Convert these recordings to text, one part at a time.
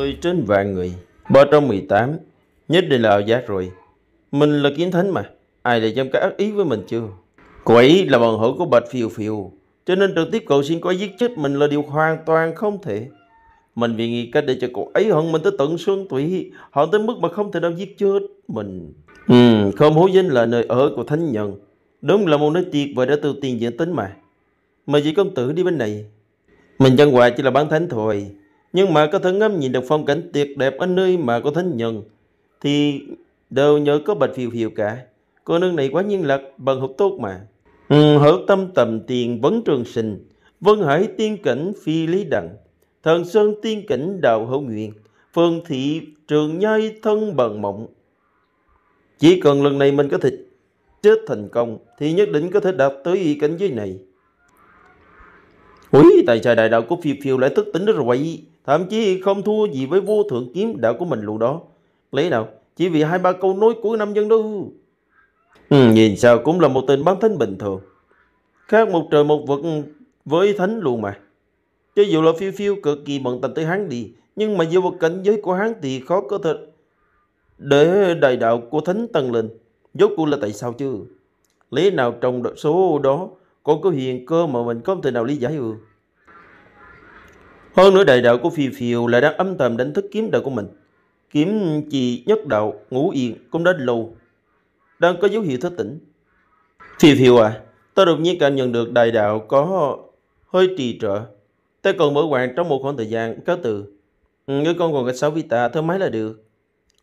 người trên vạn người. 318, nhất định là ảo giác rồi. Mình là kiến thánh mà, ai lại dám cái ác ý với mình chưa? Cô ấy là bằng hữu của Bạch Phiêu Phiêu, cho nên trực tiếp cậu xin có giết chết mình là điều hoàn toàn không thể. Mình vì nghĩ cách để cho cậu ấy hận mình tới tận xuân tủy, hận tới mức mà không thể nào giết chết mình. Ừ, không hối danh là nơi ở của thánh nhân. Đúng là một nơi tuyệt vời đã tiêu tiền diễn tính mà. mời vị công tử đi bên này. Mình chẳng hoài chỉ là bán thánh thôi. Nhưng mà có thể ngắm nhìn được phong cảnh tuyệt đẹp ở nơi mà có thánh nhân thì đều nhớ có bạch phiêu phiêu cả. Cô nương này quá nhiên là bằng hữu tốt mà. Ừ, hữu tâm tầm tiền vấn trường sinh, vân hải tiên cảnh phi lý đặng, thần sơn tiên cảnh đạo hữu nguyện, phương thị trường nhai thân bằng mộng. Chỉ cần lần này mình có thể chết thành công thì nhất định có thể đạt tới cảnh giới này quý tài trời đại đạo của phiêu phiêu lại thức tỉnh rồi quậy, thậm chí không thua gì với vô thượng kiếm đạo của mình luôn đó. Lấy nào, chỉ vì hai ba câu nói của nam nhân đó. Ừ, nhìn sao cũng là một tên bán thánh bình thường. Khác một trời một vực với thánh luôn mà. Cho dù là phiêu phiêu cực kỳ bận tâm tới hắn đi, nhưng mà dựa vào cảnh giới của hắn thì khó có thể để đại đạo của thánh tăng lên. dốt cuộc là tại sao chứ? Lý nào trong số đó con có hiền cơ mà mình không thể nào lý giải được. Hơn nữa đại đạo của Phi Phiều lại đang âm thầm đánh thức kiếm đạo của mình. Kiếm chỉ nhất đạo, ngủ yên cũng đã lâu. Đang có dấu hiệu thức tỉnh. Phi Phiều à, ta đột nhiên cảm nhận được đại đạo có hơi trì trợ. Ta còn mở quạng trong một khoảng thời gian, cáo từ. Người ừ, con còn cách sáu với tạ thơ máy là được.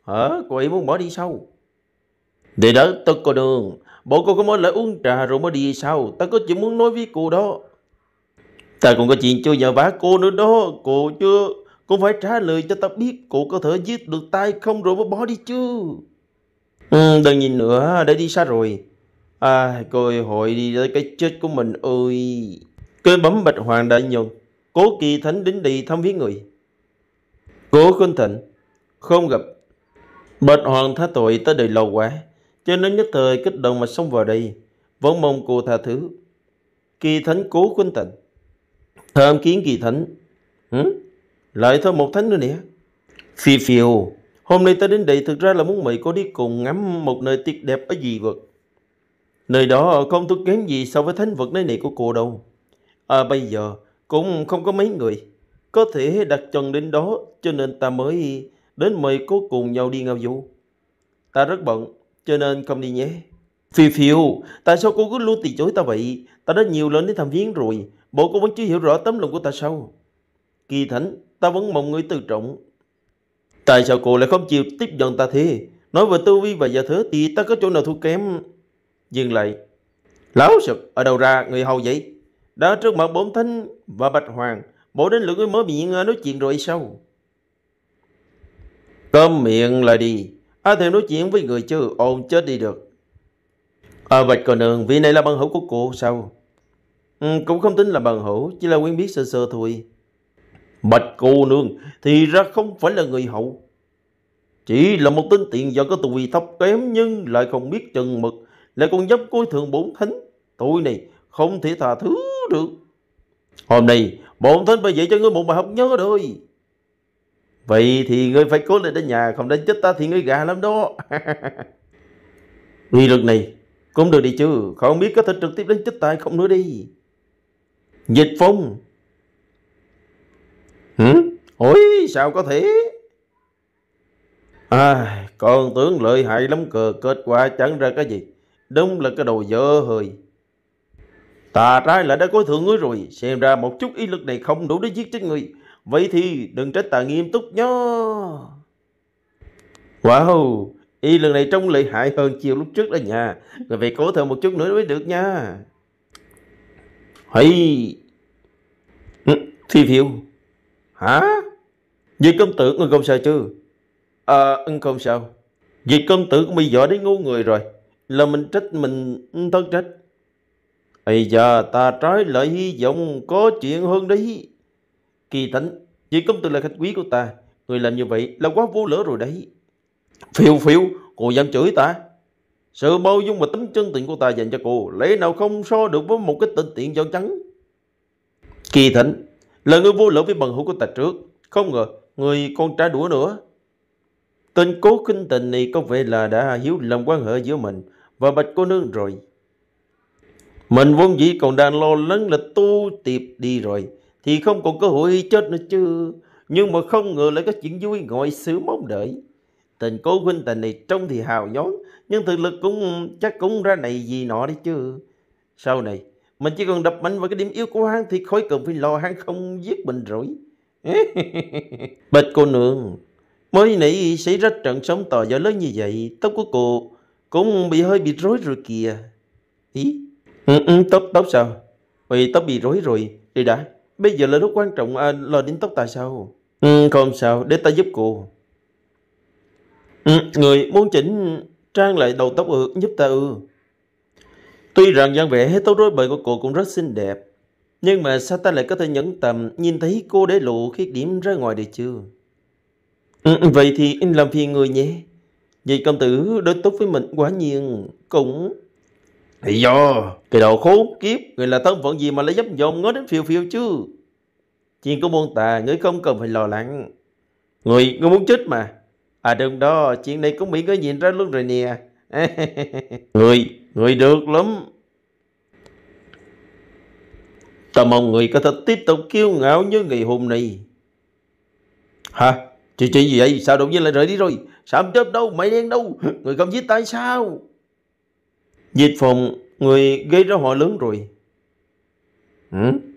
Hả? Cô ấy muốn bỏ đi sao? Để đó, tất cô đường bộ cô có mới lại uống trà rồi mới đi sao? Ta có chuyện muốn nói với cô đó. Ta còn có chuyện chưa nhờ vả cô nữa đó. Cô chưa... Cô phải trả lời cho ta biết cô có thể giết được tay không rồi mới bỏ đi chứ. Ừ, đừng nhìn nữa, đã đi xa rồi. À, cơ hội đi tới cái chết của mình ơi. cứ bấm bạch hoàng đại nhân, cố kỳ thánh đến đi thăm viếng người. Cố khinh thịnh, không gặp. Bạch hoàng tha tội tới đời lâu quá cho nên nhất thời kích động mà xông vào đây, vẫn mong cô tha thứ. Kỳ thánh cố quân tịnh, thơm kiến kỳ thánh, ừ? lại thêm một thánh nữa nè. Phi phiêu, hôm nay ta đến đây thực ra là muốn mời có đi cùng ngắm một nơi tuyệt đẹp ở dị vực. Nơi đó không thua kém gì so với thánh vật nơi này của cô đâu. À bây giờ cũng không có mấy người, có thể đặt chân đến đó cho nên ta mới đến mời cô cùng nhau đi ngao du. Ta rất bận, cho nên không đi nhé. Phi phiêu, tại sao cô cứ luôn từ chối ta vậy? Ta đã nhiều lần đến thăm viếng rồi, bộ cô vẫn chưa hiểu rõ tấm lòng của ta sao? Kỳ thánh, ta vẫn mong người tự trọng. Tại sao cô lại không chịu tiếp nhận ta thế? Nói về tư vi và giả thế thì ta có chỗ nào thua kém? Dừng lại. Láo sực, ở đâu ra người hầu vậy? Đã trước mặt bốn thánh và bạch hoàng, bộ đến lượt người mới bị nói chuyện rồi sao? Cơm miệng lại đi. A Thiện nói chuyện với người chứ ồn chết đi được. À, bạch cô nương, vị này là bằng hữu của cô sao? Ừ, cũng không tính là bằng hữu, chỉ là quen biết sơ sơ thôi. Bạch cô nương thì ra không phải là người hậu. Chỉ là một tên tiện vợ có tù vị thấp kém nhưng lại không biết chừng mực, lại còn dám coi thường bốn thánh. Tôi này không thể tha thứ được. Hôm nay, bọn thánh phải dạy cho ngươi một bài học nhớ đời. Vậy thì ngươi phải cố lên đến nhà Không đến chết ta thì ngươi gà lắm đó Nghị lực này Cũng được đi chứ Không biết có thể trực tiếp đến chết ta không nữa đi Dịch phong Hử? Ôi sao có thể À, con tưởng lợi hại lắm cờ kết quả chẳng ra cái gì Đúng là cái đồ dở hơi Tà trai lại đã có thượng ngươi rồi Xem ra một chút ý lực này không đủ để giết chết ngươi Vậy thì đừng trách ta nghiêm túc nhó. Wow, y lần này trông lợi hại hơn chiều lúc trước đó nha. Người phải cố thêm một chút nữa mới được nha. Hay. Ừ, thi phiêu. Hả? Vì công tử người không sao chứ? Ờ, à, không sao. Vì công tử cũng bị giỏi đến ngu người rồi. Là mình trách mình ừ, thất trách. Ây da, ta trái lại hy vọng có chuyện hơn đấy. Kỳ tánh, chỉ công tử là khách quý của ta, người làm như vậy là quá vô lỡ rồi đấy. Phiêu phiêu, cô dám chửi ta. Sự bao dung và tấm chân tình của ta dành cho cô, lẽ nào không so được với một cái tình tiện giao trắng. Kỳ thịnh, là người vô lỗi với bằng hữu của ta trước, không ngờ người còn trả đũa nữa. Tên cố kinh tình này có vẻ là đã hiếu lòng quan hệ giữa mình và bạch cô nương rồi. Mình vốn dĩ còn đang lo lắng là tu tiệp đi rồi thì không còn cơ hội chết nữa chứ. Nhưng mà không ngờ lại có chuyện vui gọi sự mong đợi. tình cố huynh tình này trông thì hào nhón, nhưng thực lực cũng chắc cũng ra này gì nọ đấy chứ. Sau này, mình chỉ cần đập mạnh vào cái điểm yếu của hắn thì khỏi cần phải lo hắn không giết mình rồi. Bạch cô nương, mới nãy xảy ra trận sóng tò gió lớn như vậy, tóc của cô cũng bị hơi bị rối rồi kìa. Ý, ừ, ừ, tóc, tóc sao? Vì tóc bị rối rồi, đi đã. Bây giờ là lúc quan trọng à, lo đến tóc tại sao? Ừ, không sao, để ta giúp cô. Ừ, người muốn chỉnh trang lại đầu tóc ư? giúp ta ư? Tuy rằng dáng vẻ hết tấu rối bời của cô cũng rất xinh đẹp, nhưng mà sao ta lại có thể nhẫn tầm nhìn thấy cô để lộ khuyết điểm ra ngoài được chưa? Ừ, vậy thì làm phiền người nhé. Vì công tử đối tốt với mình quá nhiều, cũng thì do Cái đồ khốn kiếp Người là thân phận gì mà lấy dấp dồn ngó đến phiêu phiêu chứ Chuyện của môn tà Người không cần phải lo lắng Người, người muốn chết mà À đừng đó Chuyện này cũng bị người nhìn ra luôn rồi nè Người Người được lắm Ta mong người có thể tiếp tục kiêu ngạo như ngày hôm nay Hả? Chị, chị gì vậy? Sao đột nhiên lại rời đi rồi? Sao không chết đâu? Mày đen đâu? Người không giết tại sao? Dịch phòng người gây ra họ lớn rồi. Ừ?